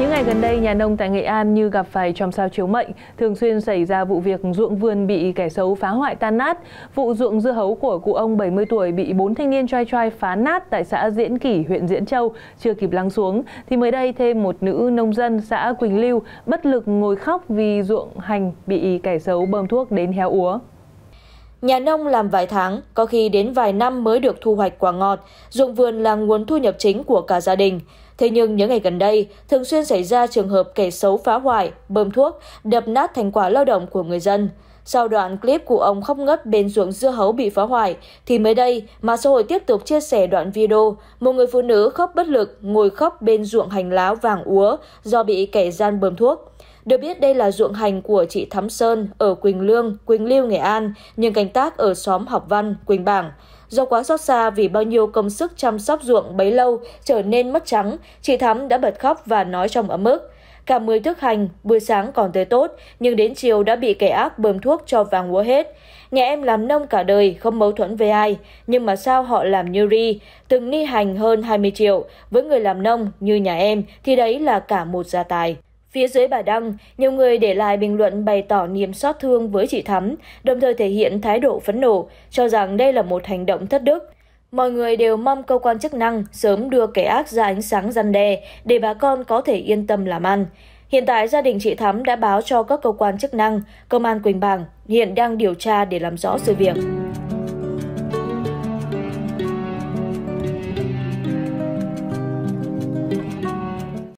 Những ngày gần đây, nhà nông tại Nghệ An như gặp phải trong sao chiếu mệnh, thường xuyên xảy ra vụ việc ruộng vườn bị kẻ xấu phá hoại tan nát. Vụ ruộng dưa hấu của cụ ông 70 tuổi bị bốn thanh niên trai trai phá nát tại xã Diễn Kỷ, huyện Diễn Châu chưa kịp lắng xuống thì mới đây thêm một nữ nông dân xã Quỳnh Lưu bất lực ngồi khóc vì ruộng hành bị kẻ xấu bơm thuốc đến héo úa. Nhà nông làm vài tháng, có khi đến vài năm mới được thu hoạch quả ngọt, ruộng vườn là nguồn thu nhập chính của cả gia đình. Thế nhưng những ngày gần đây, thường xuyên xảy ra trường hợp kẻ xấu phá hoại, bơm thuốc, đập nát thành quả lao động của người dân. Sau đoạn clip của ông khóc ngất bên ruộng dưa hấu bị phá hoại, thì mới đây, mạng xã hội tiếp tục chia sẻ đoạn video một người phụ nữ khóc bất lực ngồi khóc bên ruộng hành lá vàng úa do bị kẻ gian bơm thuốc. Được biết đây là ruộng hành của chị Thắm Sơn ở Quỳnh Lương, Quỳnh Lưu, Nghệ An, nhưng canh tác ở xóm Học Văn, Quỳnh Bảng do quá xót xa vì bao nhiêu công sức chăm sóc ruộng bấy lâu trở nên mất trắng, chị Thắm đã bật khóc và nói trong ấm ức. Cả mười thức hành, buổi sáng còn tới tốt, nhưng đến chiều đã bị kẻ ác bơm thuốc cho vàng úa hết. Nhà em làm nông cả đời, không mâu thuẫn với ai, nhưng mà sao họ làm như ri, từng ni hành hơn 20 triệu, với người làm nông như nhà em thì đấy là cả một gia tài. Phía dưới bài Đăng, nhiều người để lại bình luận bày tỏ niềm xót thương với chị Thắm, đồng thời thể hiện thái độ phẫn nộ, cho rằng đây là một hành động thất đức. Mọi người đều mong cơ quan chức năng sớm đưa kẻ ác ra ánh sáng răn đe để bà con có thể yên tâm làm ăn. Hiện tại gia đình chị Thắm đã báo cho các cơ quan chức năng, công an Quỳnh Bàng hiện đang điều tra để làm rõ sự việc.